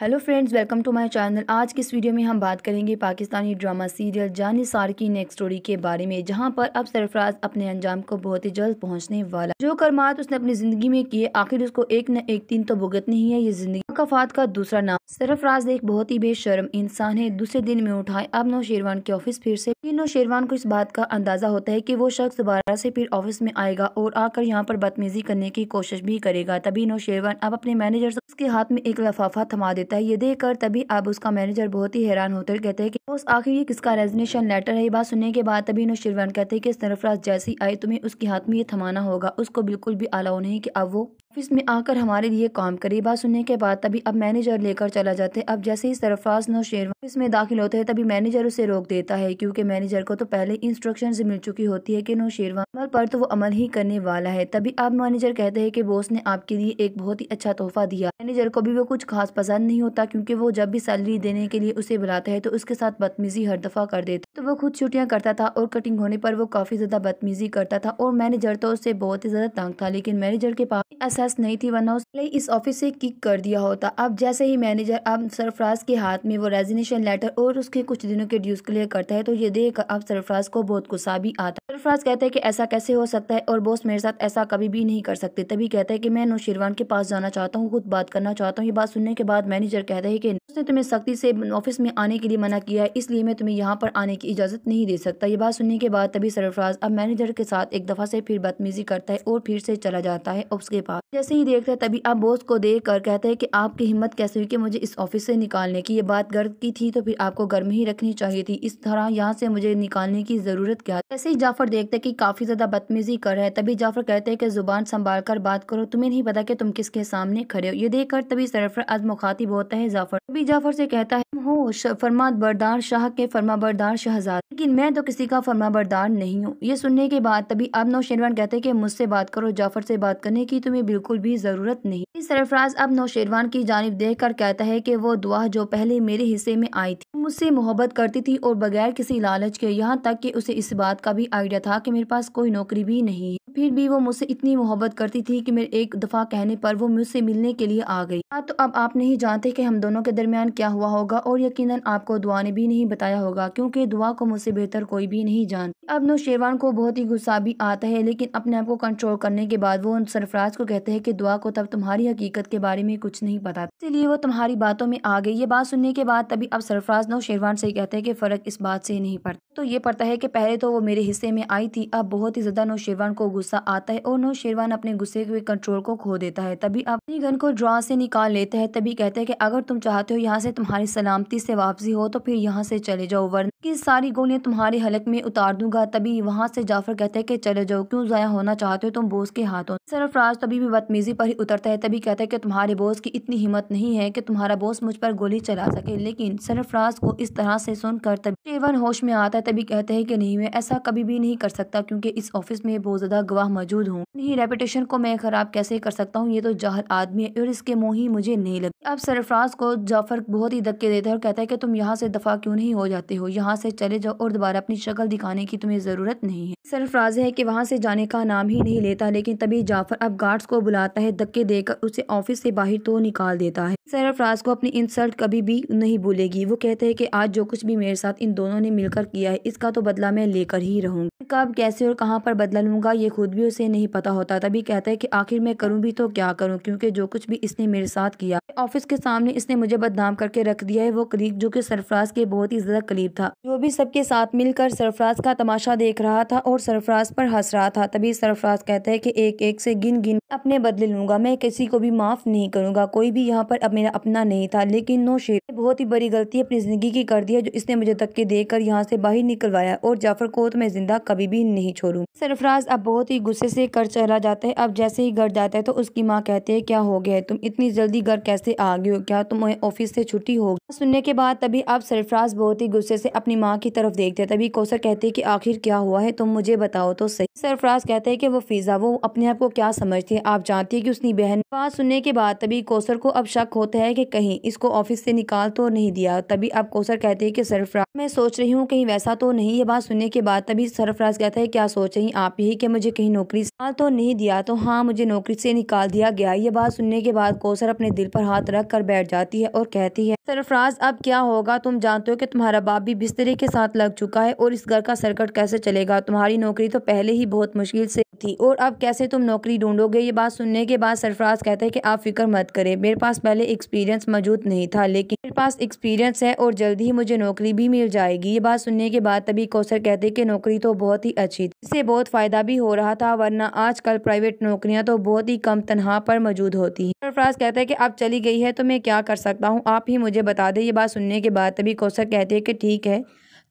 hello friends welcome to my channel आज की इस वीडियो में हम बात करेंगे पाकिस्तानी ड्रामा सीरियल जानी सार की नेक्स्ट स्टोरी के बारे में जहां पर अब सरफराज अपने अंजाम को बहुत ही जल्द पहुंचने वाला जो करमात उसने अपनी जिंदगी में किए आखिर उसको एक न एक दिन तो भुगतनी ही है ये जिंदगी कफात का दूसरा नाम सरफराज एक बहुत ही बेशरम इंसान है दूसरे दिन में उठाए अब नौ शेरवान के ऑफिस फिर से नौशेरवान शेरवान को इस बात का अंदाजा होता है की वो शख्स दोबारा से फिर ऑफिस में आएगा और आकर यहाँ पर बदतमीजी करने की कोशिश भी करेगा तभी नौशेरवान शेरवान अब अपने मैनेजर उसके हाथ में एक लफाफा थमा देता देता है ये देखकर तभी अब उसका मैनेजर बहुत ही हैरान होते हुए कहते हैं कि उस आखिर ये किसका रेजिनेशन लेटर है ये बात सुनने के बाद तभी नौशिरवान कहते हैं कि सरफराज जैसी आई तुम्हें उसके हाथ में ये थमाना होगा उसको बिल्कुल भी अलाव नहीं कि अब वो ऑफिस में आकर हमारे लिए काम करी बात सुनने के बाद तभी अब मैनेजर लेकर चला जाते अब जैसे ही सरफराज नौशेर ऑफिस में दाखिल होते हैं तभी मैनेजर उसे रोक देता है क्योंकि मैनेजर को तो पहले इंस्ट्रक्शन मिल चुकी होती है कि नौशेरवा अमल पर तो वो अमल ही करने वाला है तभी अब मैनेजर कहते हैं कि बॉस ने आपके लिए एक बहुत ही अच्छा तोहफा दिया मैनेजर को भी वो कुछ खास पसंद नहीं होता क्योंकि वो जब भी सैलरी देने के लिए उसे बुलाता है तो उसके साथ बदतमीजी हर दफा कर देता तो वो खुद छुट्टियाँ करता था और कटिंग होने पर वो काफ़ी ज़्यादा बदतमीजी करता था और मैनेजर तो उससे बहुत ही ज़्यादा तंग था लेकिन मैनेजर के पास असेस नहीं थी वरना उसने इस ऑफिस से किक कर दिया होता अब जैसे ही मैनेजर अब सरफराज के हाथ में वो रेजिग्नेशन लेटर और उसके कुछ दिनों के ड्यूज क्लियर करता है तो ये देख अब सरफराज को बहुत गुस्सा भी आता सरफराज कहते हैं कि ऐसा कैसे हो सकता है और बॉस मेरे साथ ऐसा कभी भी नहीं कर सकते तभी कहता है कि मैं नौशिरवान के पास जाना चाहता हूँ खुद बात करना चाहता हूँ ये बात सुनने के बाद मैनेजर कहते हैं कि उसने तुम्हें सख्ती से ऑफिस में आने के लिए मना किया है इसलिए मैं तुम्हें यहाँ पर आने की इजाज़त नहीं दे सकता ये बात सुनने के बाद तभी सरफराज अब मैनेजर के साथ एक दफ़ा से फिर बदतमीजी करता है और फिर से चला जाता है उसके पास जैसे ही देखता है तभी अब बॉस को देख कर कहता है कि आपकी हिम्मत कैसे हुई कि मुझे इस ऑफिस से निकालने की ये बात गर्द की थी तो फिर आपको घर में ही रखनी चाहिए थी इस तरह यहाँ से मुझे निकालने की ज़रूरत क्या जैसे ही जाफर देखते है कि काफ़ी ज़्यादा बदतमीजी कर रहा है तभी जाफर कहते हैं कि ज़ुबान संभाल कर बात करो तुम्हें नहीं पता कि तुम किसके सामने खड़े हो ये कर तभी सरफराज मुखातिब होता है जाफर तभी जाफर से कहता है फरमा बरदार शाह के फरमा बरदार शाह हज़ार लेकिन मैं तो किसी का फरमा बरदार नहीं हूँ ये सुनने के बाद तभी अब नौशेरवान कहते हैं कि मुझसे बात करो जाफर से बात करने की तुम्हें बिल्कुल भी ज़रूरत नहीं इस सरफराज अब नौशेरवान की जानब देख कर कहता है कि वो दुआ जो पहले मेरे हिस्से में आई थी मुझसे मोहब्बत करती थी और बगैर किसी लालच के यहाँ तक की उसे इस बात का भी आइडिया था की मेरे पास कोई नौकरी भी नहीं है फिर भी वो मुझसे इतनी मोहब्बत करती थी कि मेरे एक दफ़ा कहने पर वो मुझसे मिलने के लिए आ गई हाँ, तो अब आप नहीं जानते कि हम दोनों के दरमियान क्या हुआ होगा और यकीनन आपको दुआ ने भी नहीं बताया होगा क्योंकि दुआ को मुझसे से बेहतर कोई भी नहीं जान अब नौशेरवान को बहुत ही गुस्सा भी आता है लेकिन अपने आप को कंट्रोल करने के बाद वो सरफराज को कहते हैं कि दुआ को तब तुम्हारी हकीकत के बारे में कुछ नहीं पता इसलिए वो तुम्हारी बातों में आ गई ये बात सुनने के बाद तभी अब सरफराज नौशेरवान शेरवान से कहते हैं कि फ़र्क इस बात से नहीं पड़ता तो ये पड़ता है कि पहले तो वो मेरे हिस्से में आई थी अब बहुत ही ज़्यादा नौशेरवान शेरवान को गुस्सा आता है और नौशेरवान शेरवान अपने गुस्से के कंट्रोल को खो देता है तभी अपनी गन को ड्रॉ से निकाल लेते हैं तभी कहते हैं कि अगर तुम चाहते हो यहाँ से तुम्हारी सलामती से वापसी हो तो फिर यहाँ से चले जाओ वरना की सारी गोलियां उन्हें तुम्हारी हलक में उतार दूंगा तभी वहाँ से जाफर कहते हैं कि चले जाओ क्यों ज़ाया होना चाहते हो तुम बोस के हाथों सरफराज तभी भी बदतमीजी पर ही उतरता है तभी कहते हैं कि तुम्हारे बोस की इतनी हिम्मत नहीं है कि तुम्हारा बोस मुझ पर गोली चला सके लेकिन सरफराज को इस तरह से सुनकर तभी शेवन होश में आता है तभी कहते हैं कि नहीं मैं ऐसा कभी भी नहीं कर सकता क्योंकि इस ऑफिस में बहुत ज्यादा गवाह मौजूद हूँ नहीं रेपुटेशन को मैं खराब कैसे कर सकता हूँ ये तो जाहल आदमी है और इसके मुँह ही मुझे नहीं लगता अब सरफराज को जाफर बहुत ही धक्के देता है और कहता है कि तुम यहाँ से दफा क्यों नहीं हो जाते हो यहाँ से चले जाओ और और दोबारा अपनी शक्ल दिखाने की तुम्हें ज़रूरत नहीं है सरफराज है कि वहाँ से जाने का नाम ही नहीं लेता लेकिन तभी जाफर अब गार्ड्स को बुलाता है धक्के देकर उसे ऑफिस से बाहर तो निकाल देता है सरफराज को अपनी इंसल्ट कभी भी नहीं भूलेगी वो कहते हैं कि आज जो कुछ भी मेरे साथ इन दोनों ने मिलकर किया है इसका तो बदला मैं लेकर ही रहूंगी कब कैसे और कहां पर बदला लूंगा ये खुद भी उसे नहीं पता होता तभी कहता है कि आखिर मैं करूँ भी तो क्या करूँ क्योंकि जो कुछ भी इसने मेरे साथ किया ऑफिस के सामने इसने मुझे बदनाम करके रख दिया है वो करीब जो कि सरफराज के बहुत ही ज़्यादा करीब था जो भी सबके साथ मिलकर सरफराज का तमाशा देख रहा था और सरफराज पर हंस रहा था तभी सरफराज कहता है कि एक एक से गिन गिन अपने बदले लूंगा मैं किसी को भी माफ़ नहीं करूँगा कोई भी यहाँ पर अपने मेरा अपना नहीं था लेकिन नौशेर बहुत ही बड़ी गलती अपनी ज़िंदगी की कर दी है जो इसने मुझे धक्के देकर यहाँ से बाहर निकलवाया और जाफर को तो मैं ज़िंदा कभी भी नहीं छोड़ू सरफराज अब बहुत ही गुस्से से कर चला जाता है अब जैसे ही घर जाता है तो उसकी माँ कहते है क्या हो गया तुम इतनी जल्दी घर कैसे आ गये हो क्या तुम्हें ऑफिस से छुट्टी होगी सुनने के बाद तभी अब सरफराज बहुत ही गुस्से से अपनी माँ की तरफ देखते हैं तभी कौसर कहते है की आखिर क्या हुआ है तुम मुझे बताओ तो सही सरफराज कहते हैं की वो फिज़ा वो अपने आप को क्या समझती है आप जानती है की उसकी बहन बात सुनने के बाद तभी कौसर को अब शक हो होता है कि कहीं इसको ऑफिस से निकाल तो नहीं दिया तभी अब कौसर कहते हैं कि सरफराज मैं सोच रही हूँ कहीं वैसा तो नहीं ये बात सुनने के बाद तभी सरफराज कहता है क्या सोच रही आप यही कि मुझे कहीं नौकरी निकाल तो नहीं दिया तो हाँ मुझे नौकरी से निकाल दिया गया ये बात सुनने के बाद कौसर अपने दिल पर हाथ रख कर बैठ जाती है और कहती है सरफराज अब क्या होगा तुम जानते हो कि तुम्हारा बाप भी बिस्तरे के साथ लग चुका है और इस घर का सरकट कैसे चलेगा तुम्हारी नौकरी तो पहले ही बहुत मुश्किल से थी और अब कैसे तुम नौकरी ढूंढोगे ये बात सुनने के बाद सरफराज कहते हैं कि आप फिक्र मत करें मेरे पास पहले एक्सपीरियंस मौजूद नहीं था लेकिन मेरे पास एक्सपीरियंस है और जल्दी ही मुझे नौकरी भी मिल जाएगी ये बात सुनने के बाद तभी कौसर कहते कि नौकरी तो बहुत ही अच्छी थी इससे बहुत फ़ायदा भी हो रहा था वरना आजकल प्राइवेट नौकरियाँ तो बहुत ही कम तनहा पर मौजूद होती है सरफराज कहते हैं कि अब चली गई है तो मैं क्या कर सकता हूँ आप ही मुझे बता दे ये बात सुनने के बाद तभी कौसर कहते हैं कि ठीक है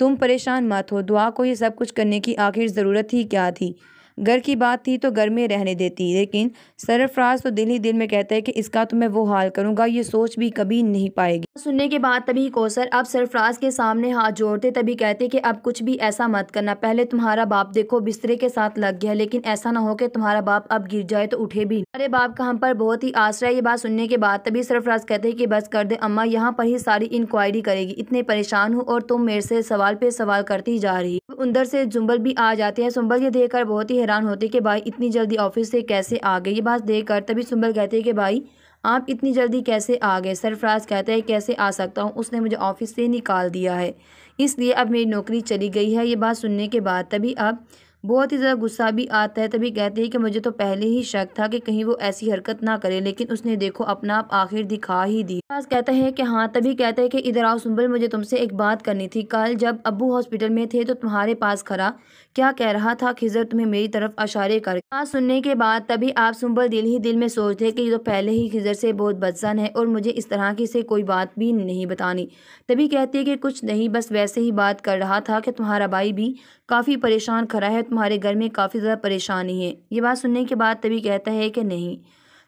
तुम परेशान मत हो दुआ को ये सब कुछ करने की आखिर ज़रूरत ही क्या थी घर की बात थी तो घर में रहने देती लेकिन सरफराज तो दिल ही दिल में कहता है कि इसका तो मैं वो हाल करूँगा ये सोच भी कभी नहीं पाएगी सुनने के बाद तभी कोसर अब सरफराज के सामने हाथ जोड़ते तभी कहते कि अब कुछ भी ऐसा मत करना पहले तुम्हारा बाप देखो बिस्तरे के साथ लग गया लेकिन ऐसा ना हो कि तुम्हारा बाप अब गिर जाए तो उठे भी अरे बाप का हम पर बहुत ही आश्रय है ये बात सुनने के बाद तभी सरफराज कहते हैं कि बस कर दे अम्मा यहाँ पर ही सारी इंक्वायरी करेगी इतने परेशान हूँ और तुम मेरे से सवाल पे सवाल करती जा रही अंदर से जुम्बल भी आ जाते हैं सुम्बल ये देखकर बहुत ही हैरान होते कि भाई इतनी जल्दी ऑफिस से कैसे आ गए ये बात देख कर तभी सुंबल कहते हैं कि भाई आप इतनी जल्दी कैसे आ गए सरफराज कहता है कैसे आ सकता हूँ उसने मुझे ऑफिस से निकाल दिया है इसलिए अब मेरी नौकरी चली गई है ये बात सुनने के बाद तभी अब बहुत ही ज़्यादा गुस्सा भी आता है तभी कहते हैं कि मुझे तो पहले ही शक था कि कहीं वो ऐसी हरकत ना करे लेकिन उसने देखो अपना आप आखिर दिखा ही दी पास कहता है कि हाँ तभी कहते हैं कि इधर आओ सुबल मुझे तुमसे एक बात करनी थी कल जब अबू हॉस्पिटल में थे तो तुम्हारे पास खड़ा क्या कह रहा था खिजर तुम्हें मेरी तरफ अशारे कर बात सुनने के बाद तभी आप सुंबल दिल ही दिल में सोचते कि ये तो पहले ही खिजर से बहुत बदसन है और मुझे इस तरह की से कोई बात भी नहीं बतानी तभी कहती है कि कुछ नहीं बस वैसे ही बात कर रहा था कि तुम्हारा भाई भी काफ़ी परेशान खड़ा है तुम्हारे घर में काफ़ी ज़्यादा परेशानी है ये बात सुनने के बाद तभी कहता है कि नहीं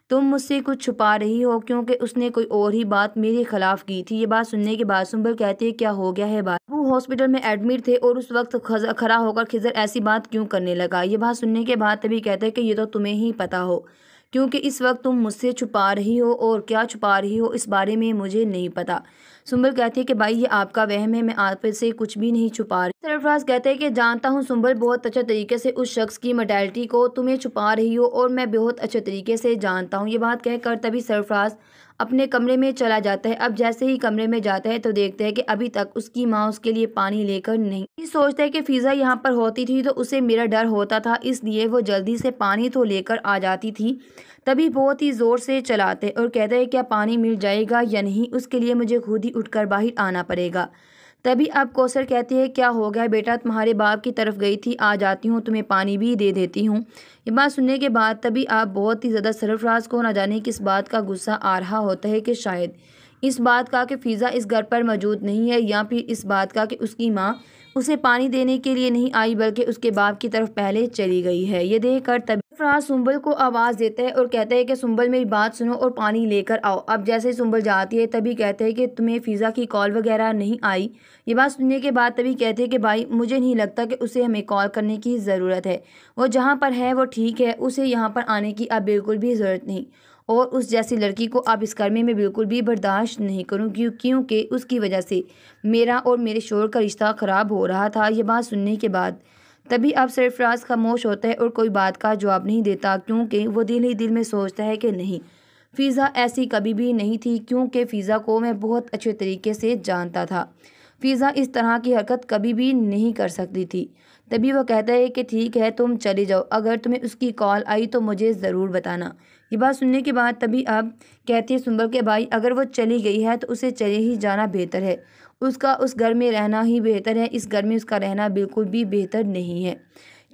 तुम मुझसे कुछ छुपा रही हो क्योंकि उसने कोई और ही बात मेरे खिलाफ की थी ये बात सुनने के बाद सुंबल कहते हैं क्या हो गया है बात वो हॉस्पिटल में एडमिट थे और उस वक्त खड़ा होकर खिजर ऐसी बात क्यों करने लगा ये बात सुनने के बाद तभी कहते हैं कि ये तो तुम्हें ही पता हो क्योंकि इस वक्त तुम मुझसे छुपा रही हो और क्या छुपा रही हो इस बारे में मुझे नहीं पता सुंबल कहती है कि भाई ये आपका वहम है मैं आप से कुछ भी नहीं छुपा रही सरफराज कहते हैं कि जानता हूँ सुंबल बहुत अच्छा तरीके से उस शख्स की मटैलिटी को तुम्हें छुपा रही हो और मैं बहुत अच्छे तरीके से जानता हूँ ये बात कहकर तभी सरफराज अपने कमरे में चला जाता है अब जैसे ही कमरे में जाता है तो देखते हैं कि अभी तक उसकी माँ उसके लिए पानी लेकर नहीं सोचते है कि फिज़ा यहाँ पर होती थी तो उसे मेरा डर होता था इसलिए वो जल्दी से पानी तो लेकर आ जाती थी तभी बहुत ही ज़ोर से चलाते और कहते हैं क्या पानी मिल जाएगा या नहीं उसके लिए मुझे खुद ही उठकर बाहर आना पड़ेगा तभी अब कौसर कहती है क्या हो गया बेटा तुम्हारे बाप की तरफ गई थी आ जाती हूँ तुम्हें पानी भी दे देती हूँ ये बात सुनने के बाद तभी आप बहुत ही ज़्यादा सरफराज को ना जाने किस बात का गुस्सा आ रहा होता है कि शायद इस बात का कि फ़िज़ा इस घर पर मौजूद नहीं है या फिर इस बात का कि उसकी माँ उसे पानी देने के लिए नहीं आई बल्कि उसके बाप की तरफ पहले चली गई है ये देख कर तब सुंबल को आवाज़ देता है और कहता है कि सुंबल मेरी बात सुनो और पानी लेकर आओ अब जैसे ही सुंबल जाती है तभी कहते हैं कि तुम्हें फ़िज़ा की कॉल वगैरह नहीं आई ये बात सुनने के बाद तभी कहते हैं कि भाई मुझे नहीं लगता कि उसे हमें कॉल करने की ज़रूरत है वो जहाँ पर है वो ठीक है उसे यहाँ पर आने की अब बिल्कुल भी ज़रूरत नहीं और उस जैसी लड़की को आप इस कर्मी में बिल्कुल भी बर्दाश्त नहीं क्यों क्योंकि उसकी वजह से मेरा और मेरे शोर का रिश्ता ख़राब हो रहा था यह बात सुनने के बाद तभी अब सरफराज खामोश होता है और कोई बात का जवाब नहीं देता क्योंकि वो दिल ही दिल में सोचता है कि नहीं फ़िज़ा ऐसी कभी भी नहीं थी क्योंकि फ़िज़ा को मैं बहुत अच्छे तरीके से जानता था फ़िज़ा इस तरह की हरकत कभी भी नहीं कर सकती थी तभी वह कहता है कि ठीक है तुम चले जाओ अगर तुम्हें उसकी कॉल आई तो मुझे ज़रूर बताना ये बात सुनने के बाद तभी अब कहती है सुंबल के भाई अगर वो चली गई है तो उसे चले ही जाना बेहतर है उसका उस घर में रहना ही बेहतर है इस घर में उसका रहना बिल्कुल भी बेहतर नहीं है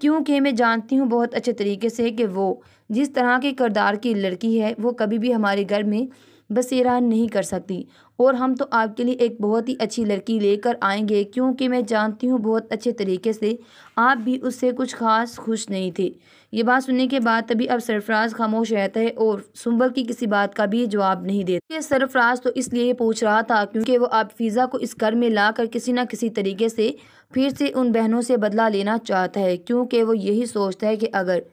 क्योंकि मैं जानती हूँ बहुत अच्छे तरीके से कि वो जिस तरह के करदार की लड़की है वो कभी भी हमारे घर में बसेरा नहीं कर सकती और हम तो आपके लिए एक बहुत ही अच्छी लड़की लेकर आएंगे क्योंकि मैं जानती हूँ बहुत अच्छे तरीके से आप भी उससे कुछ खास खुश नहीं थे ये बात सुनने के बाद तभी अब सरफराज खामोश रहता है और सुंबल की किसी बात का भी जवाब नहीं देता सरफराज तो इसलिए पूछ रहा था क्योंकि वो अब फिज़ा को इस घर में ला कर किसी न किसी तरीके से फिर से उन बहनों से बदला लेना चाहता है क्योंकि वो यही सोचता है कि अगर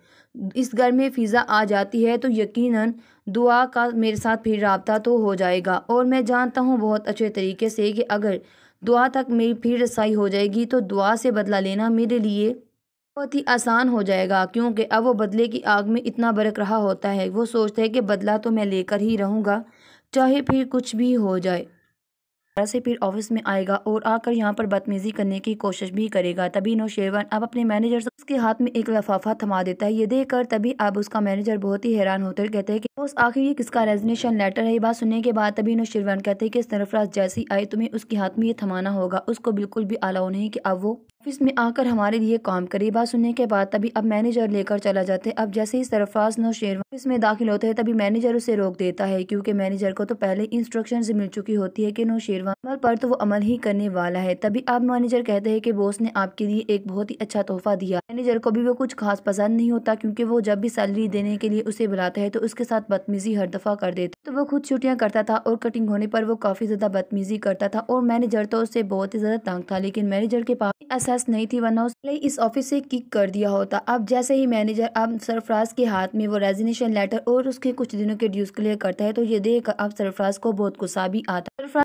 इस घर में फ़िज़ा आ जाती है तो यकीन दुआ का मेरे साथ फिर रबता तो हो जाएगा और मैं जानता हूँ बहुत अच्छे तरीके से कि अगर दुआ तक मेरी फिर रसाई हो जाएगी तो दुआ से बदला लेना मेरे लिए बहुत ही आसान हो जाएगा क्योंकि अब वो बदले की आग में इतना बरक रहा होता है वो सोचता है कि बदला तो मैं लेकर ही रहूँगा चाहे फिर कुछ भी हो जाए से फिर ऑफिस में आएगा और आकर यहाँ पर बदतमीजी करने की कोशिश भी करेगा तभी नौशेरवान अब अपने मैनेजर से उसके हाथ में एक लफाफा थमा देता है ये देखकर तभी अब उसका मैनेजर बहुत ही हैरान होते कहते हैं कि उस आखिर ये किसका रेजिग्नेशन लेटर है ये बात सुनने के बाद तभी नौशेरवान कहते हैं कि सरफराज जैसी आई तुम्हें उसके हाथ में ये थमाना होगा उसको बिल्कुल भी अलाव नहीं की अब वो ऑफिस में आकर हमारे लिए काम करी बात सुनने के बाद तभी अब मैनेजर लेकर चला जाते अब जैसे ही सरफराज शेर ऑफिस में दाखिल होते हैं तभी मैनेजर उसे रोक देता है क्योंकि मैनेजर को तो पहले इंस्ट्रक्शन मिल चुकी होती है कि नौ अमल पर तो वो अमल ही करने वाला है तभी अब मैनेजर कहते हैं कि बॉस ने आपके लिए एक बहुत ही अच्छा तोहफा दिया मैनेजर को भी वो कुछ खास पसंद नहीं होता क्यूँकी वो जब भी सैलरी देने के लिए उसे बुलाता है तो उसके साथ बदतमीजी हर दफा कर देता तो वो खुद छुट्टियाँ करता था और कटिंग होने पर वो काफी ज्यादा बदतमीजी करता था और मैनेजर तो उससे बहुत ही ज्यादा तंग था लेकिन मैनेजर के पास सहस नहीं थी वरना उसने इस ऑफिस से किक कर दिया होता अब जैसे ही मैनेजर अब सरफराज के हाथ में वो रेजिनेशन लेटर और उसके कुछ दिनों के ड्यूज क्लियर करता है तो ये देख अब सरफराज को बहुत गुस्सा भी आता सरफराज